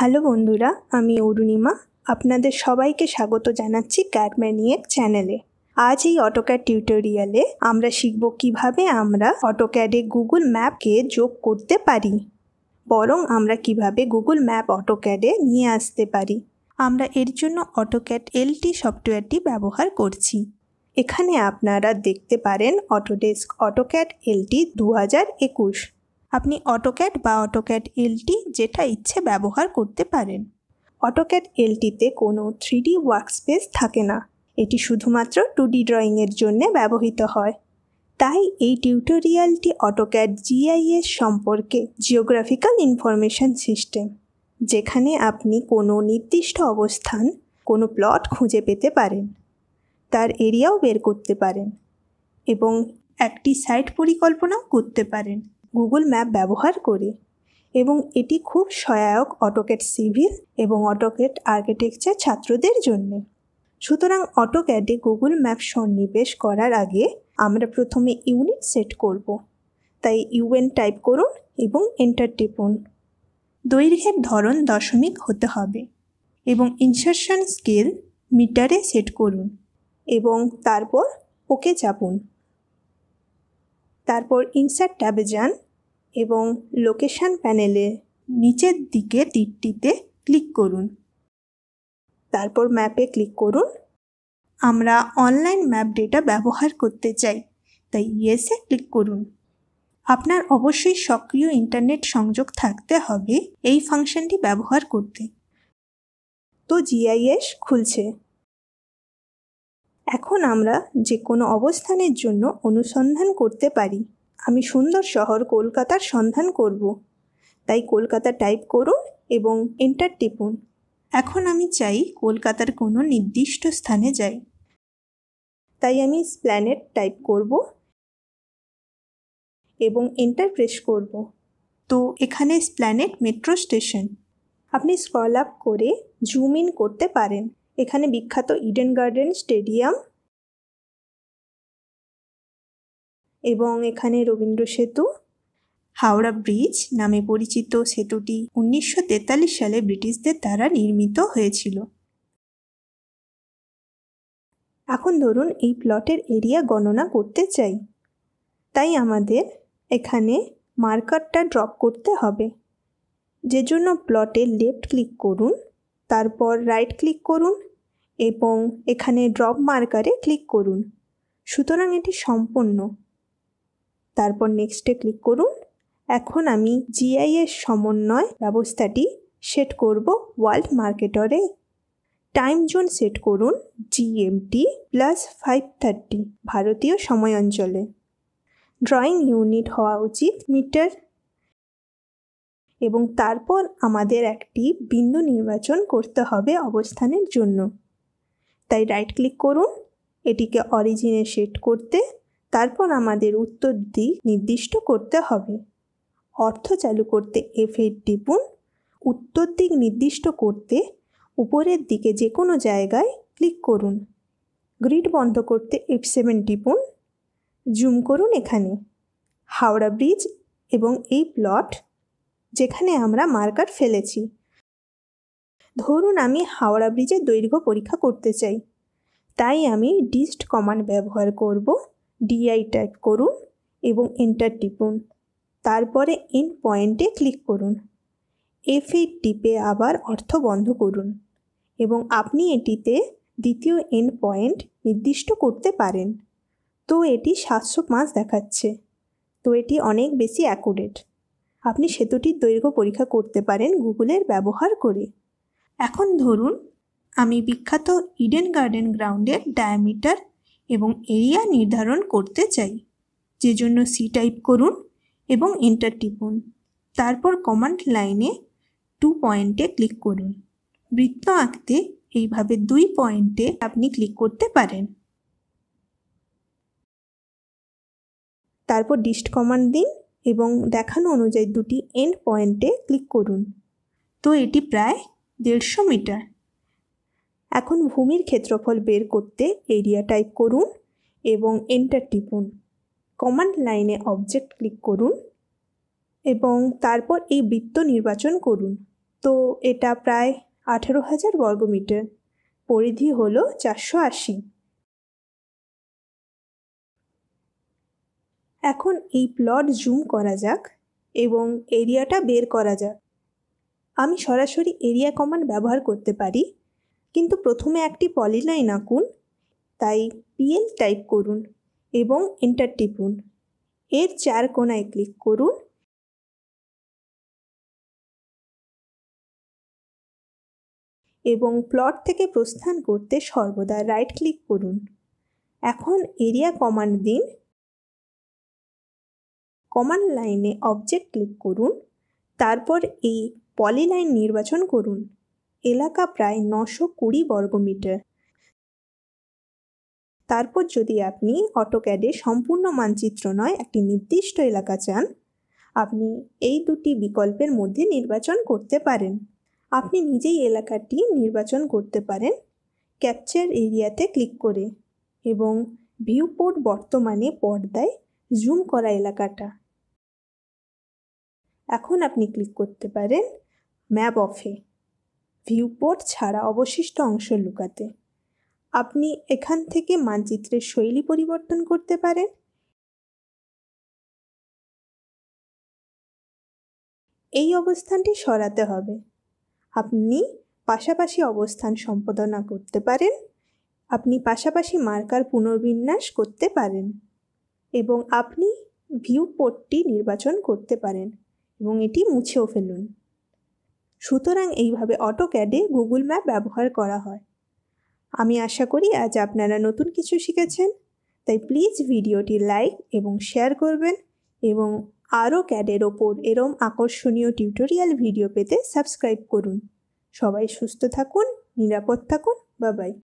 hello বন্ধুরা আমি অরুণিমা আপনাদের সবাইকে স্বাগত জানাচ্ছি ক্যাটম্যানিয়েক চ্যানেলে আজ এই অটোক্যাড টিউটোরিয়ালে আমরা শিখব কিভাবে আমরা অটোক্যাডে গুগল ম্যাপকে যোগ করতে পারি বরং আমরা কিভাবে গুগল ম্যাপ অটোক্যাডে নিয়ে আসতে পারি আমরা এর জন্য অটোক্যাড এলটি সফটওয়্যারটি ব্যবহার করছি এখানে আপনারা দেখতে পারেন অটোডেস্ক অটোক্যাড এলটি দু হাজার একুশ আপনি অটোক্যাট বা অটোক্যাট এলটি যেটা ইচ্ছে ব্যবহার করতে পারেন অটোক্যাট এলটিতে কোনো থ্রি ডি ওয়ার্কস্পেস থাকে না এটি শুধুমাত্র টু ডি ড্রয়িংয়ের জন্য ব্যবহৃত হয় তাই এই টিউটোরিয়ালটি অটোক্যাট জিআইএস সম্পর্কে জিওগ্রাফিক্যাল ইনফরমেশন সিস্টেম যেখানে আপনি কোনো নির্দিষ্ট অবস্থান কোনো প্লট খুঁজে পেতে পারেন তার এরিয়াও বের করতে পারেন এবং একটি সাইট পরিকল্পনাও করতে পারেন গুগল ম্যাপ ব্যবহার করি এবং এটি খুব সহায়ক অটোকেট সিভিল এবং অটোকেট আর্কিটেকচার ছাত্রদের জন্য সুতরাং অটোক্যাডে গুগল ম্যাপ সন্নিবেশ করার আগে আমরা প্রথমে ইউনিট সেট করব তাই ইউএন টাইপ করুন এবং এন্টার টিপুন দৈর্ঘ্যের ধরন দশমিক হতে হবে এবং ইনসারশন স্কেল মিটারে সেট করুন এবং তারপর ওকে চাপুন তারপর ইনসার্ট ট্যাবে যান এবং লোকেশান প্যানেলে নিচের দিকে তীরটিতে ক্লিক করুন তারপর ম্যাপে ক্লিক করুন আমরা অনলাইন ম্যাপ ডেটা ব্যবহার করতে চাই তাই ইয়েসে ক্লিক করুন আপনার অবশ্যই সক্রিয় ইন্টারনেট সংযোগ থাকতে হবে এই ফাংশনটি ব্যবহার করতে তো জিআইএস খুলছে এখন আমরা যে কোনো অবস্থানের জন্য অনুসন্ধান করতে পারি আমি সুন্দর শহর কলকাতার সন্ধান করব তাই কলকাতা টাইপ করুন এবং এন্টার টিপুন এখন আমি চাই কলকাতার কোনো নির্দিষ্ট স্থানে যাই তাই আমি স্প্ল্যানেট টাইপ করব এবং এন্টার প্রেস করব তো এখানে স্প্ল্যানেট মেট্রো স্টেশন আপনি স্ক্রল আপ করে জুম ইন করতে পারেন এখানে বিখ্যাত ইডেন গার্ডেন স্টেডিয়াম এবং এখানে রবীন্দ্র সেতু হাওড়া ব্রিজ নামে পরিচিত সেতুটি উনিশশো সালে ব্রিটিশদের দ্বারা নির্মিত হয়েছিল এখন ধরুন এই প্লটের এরিয়া গণনা করতে চাই তাই আমাদের এখানে মার্কারটা ড্রপ করতে হবে যে জন্য প্লটে লেফট ক্লিক করুন তারপর রাইট ক্লিক করুন এবং এখানে ড্রপ মার্কারে ক্লিক করুন সুতরাং এটি সম্পূর্ণ তারপর নেক্সটে ক্লিক করুন এখন আমি জিআইএস সমন্বয় ব্যবস্থাটি সেট করব ওয়ার্ল্ড মার্কেটরে টাইম জোন সেট করুন জিএমটি প্লাস ফাইভ থার্টি ভারতীয় সময় অঞ্চলে ড্রয়িং ইউনিট হওয়া উচিত মিটার এবং তারপর আমাদের একটি বিন্দু নির্বাচন করতে হবে অবস্থানের জন্য তাই রাইট ক্লিক করুন এটিকে অরিজিনে সেট করতে তারপর আমাদের উত্তর দিক নির্দিষ্ট করতে হবে অর্থ চালু করতে এফ এইট টিপুন উত্তর দিক নির্দিষ্ট করতে উপরের দিকে যে কোনো জায়গায় ক্লিক করুন গ্রিড বন্ধ করতে এফ সেভেন টিপুন জুম করুন এখানে হাওড়া ব্রিজ এবং এই প্লট যেখানে আমরা মার্কার ফেলেছি ধরুন আমি হাওড়া ব্রিজের দৈর্ঘ্য পরীক্ষা করতে চাই তাই আমি ডিস্ট কমান্ড ব্যবহার করব ডিআই টাইপ করুন এবং এন্টার টিপুন তারপরে এন পয়েন্টে ক্লিক করুন এফ এ টিপে আবার অর্থ বন্ধ করুন এবং আপনি এটিতে দ্বিতীয় এন পয়েন্ট নির্দিষ্ট করতে পারেন তো এটি সাতশো পাঁচ দেখাচ্ছে তো এটি অনেক বেশি অ্যাকুরেট আপনি সেতুটির দৈর্ঘ্য পরীক্ষা করতে পারেন গুগলের ব্যবহার করে এখন ধরুন আমি বিখ্যাত ইডেন গার্ডেন গ্রাউন্ডের ডায়ামিটার এবং এরিয়া নির্ধারণ করতে চাই যে জন্য সি টাইপ করুন এবং এন্টার টিপুন তারপর কমান্ড লাইনে টু পয়েন্টে ক্লিক করুন বৃত্ত আঁকতে এইভাবে দুই পয়েন্টে আপনি ক্লিক করতে পারেন তারপর ডিস্ট কমান্ড দিন এবং দেখানো অনুযায়ী দুটি এন্ড পয়েন্টে ক্লিক করুন তো এটি প্রায় দেড়শো মিটার এখন ভূমির ক্ষেত্রফল বের করতে এরিয়া টাইপ করুন এবং এন্টার টিপুন কমান্ড লাইনে অবজেক্ট ক্লিক করুন এবং তারপর এই বৃত্ত নির্বাচন করুন তো এটা প্রায় আঠেরো হাজার বর্গমিটার পরিধি হলো চারশো আশি এখন এই প্লট জুম করা যাক এবং এরিয়াটা বের করা যাক আমি সরাসরি এরিয়া কমান্ড ব্যবহার করতে পারি কিন্তু প্রথমে একটি পলিলাইন আঁকুন তাই পিএল টাইপ করুন এবং এন্টার টিপুন এর চার কোনায় ক্লিক করুন এবং প্লট থেকে প্রস্থান করতে সর্বদা রাইট ক্লিক করুন এখন এরিয়া কমান্ড দিন কমান্ড লাইনে অবজেক্ট ক্লিক করুন তারপর এই পলিলাইন নির্বাচন করুন এলাকা প্রায় নশো কুড়ি বর্গমিটার তারপর যদি আপনি অটোক্যাডে সম্পূর্ণ মানচিত্র নয় একটি নির্দিষ্ট এলাকা চান আপনি এই দুটি বিকল্পের মধ্যে নির্বাচন করতে পারেন আপনি নিজেই এলাকাটি নির্বাচন করতে পারেন ক্যাপচার এরিয়াতে ক্লিক করে এবং ভিউপোর্ট বর্তমানে পর্দায় জুম করা এলাকাটা এখন আপনি ক্লিক করতে পারেন ম্যাপ অফে ভিউপোর্ট ছাড়া অবশিষ্ট অংশ লুকাতে আপনি এখান থেকে মানচিত্রের শৈলী পরিবর্তন করতে পারেন এই অবস্থানটি সরাতে হবে আপনি পাশাপাশি অবস্থান সম্পাদনা করতে পারেন আপনি পাশাপাশি মার্কার পুনর্বিন্যাস করতে পারেন এবং আপনি ভিউ পোর্টটি নির্বাচন করতে পারেন এবং এটি মুছেও ফেলুন সুতরাং এইভাবে অটোক্যাডে গুগল ম্যাপ ব্যবহার করা হয় আমি আশা করি আজ আপনারা নতুন কিছু শিখেছেন তাই প্লিজ ভিডিওটি লাইক এবং শেয়ার করবেন এবং আরও ক্যাডের ওপর এরম আকর্ষণীয় টিউটোরিয়াল ভিডিও পেতে সাবস্ক্রাইব করুন সবাই সুস্থ থাকুন নিরাপদ থাকুন বাবাই